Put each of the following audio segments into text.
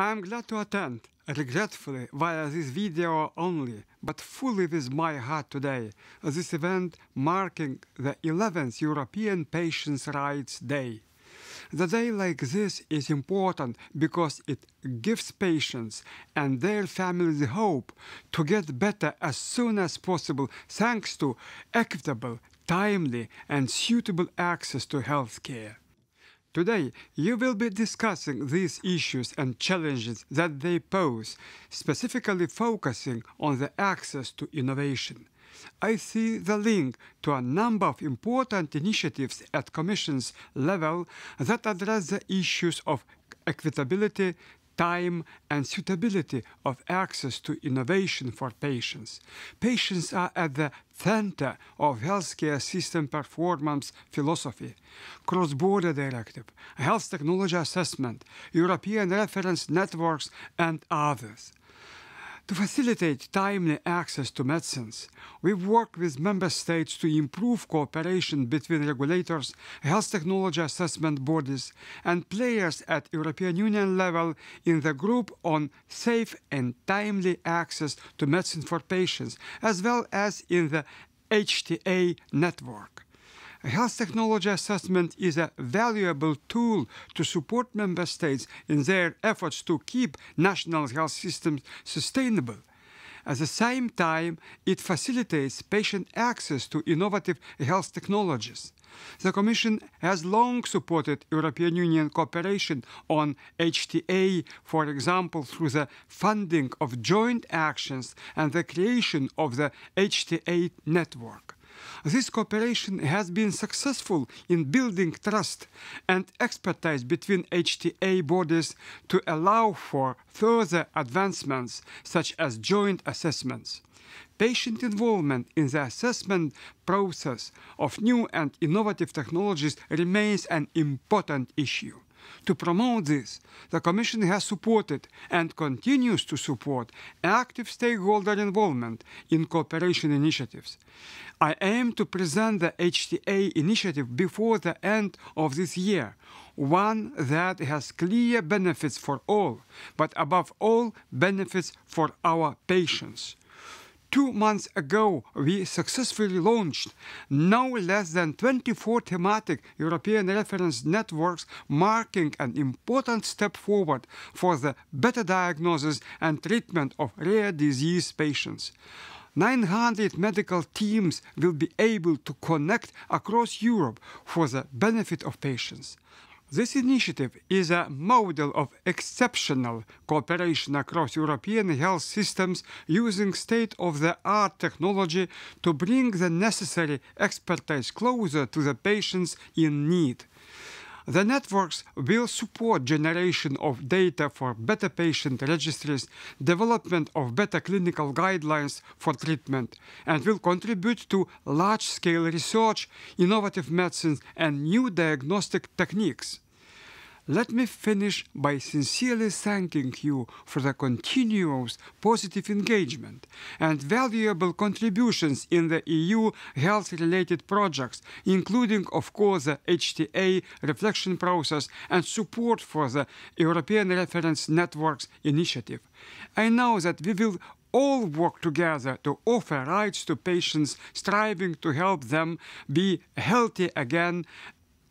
I'm glad to attend, regretfully via this video only, but fully with my heart today, this event marking the 11th European Patients' Rights Day. The day like this is important because it gives patients and their families hope to get better as soon as possible thanks to equitable, timely and suitable access to health care. Today, you will be discussing these issues and challenges that they pose, specifically focusing on the access to innovation. I see the link to a number of important initiatives at Commission's level that address the issues of equitability, time and suitability of access to innovation for patients. Patients are at the center of healthcare system performance philosophy, cross-border directive, health technology assessment, European reference networks, and others. To facilitate timely access to medicines, we work with member states to improve cooperation between regulators, health technology assessment bodies, and players at European Union level in the group on safe and timely access to medicine for patients, as well as in the HTA network. A health technology assessment is a valuable tool to support member states in their efforts to keep national health systems sustainable. At the same time, it facilitates patient access to innovative health technologies. The Commission has long supported European Union cooperation on HTA, for example, through the funding of joint actions and the creation of the HTA network. This cooperation has been successful in building trust and expertise between HTA bodies to allow for further advancements such as joint assessments. Patient involvement in the assessment process of new and innovative technologies remains an important issue. To promote this, the Commission has supported and continues to support active stakeholder involvement in cooperation initiatives. I aim to present the HTA initiative before the end of this year, one that has clear benefits for all, but above all, benefits for our patients. Two months ago, we successfully launched no less than 24 thematic European reference networks, marking an important step forward for the better diagnosis and treatment of rare disease patients. 900 medical teams will be able to connect across Europe for the benefit of patients. This initiative is a model of exceptional cooperation across European health systems using state of the art technology to bring the necessary expertise closer to the patients in need. The networks will support generation of data for better patient registries, development of better clinical guidelines for treatment, and will contribute to large-scale research, innovative medicines, and new diagnostic techniques. Let me finish by sincerely thanking you for the continuous positive engagement and valuable contributions in the EU health related projects, including, of course, the HTA reflection process and support for the European Reference Networks initiative. I know that we will all work together to offer rights to patients striving to help them be healthy again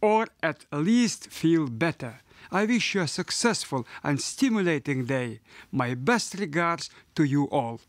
or at least feel better. I wish you a successful and stimulating day. My best regards to you all.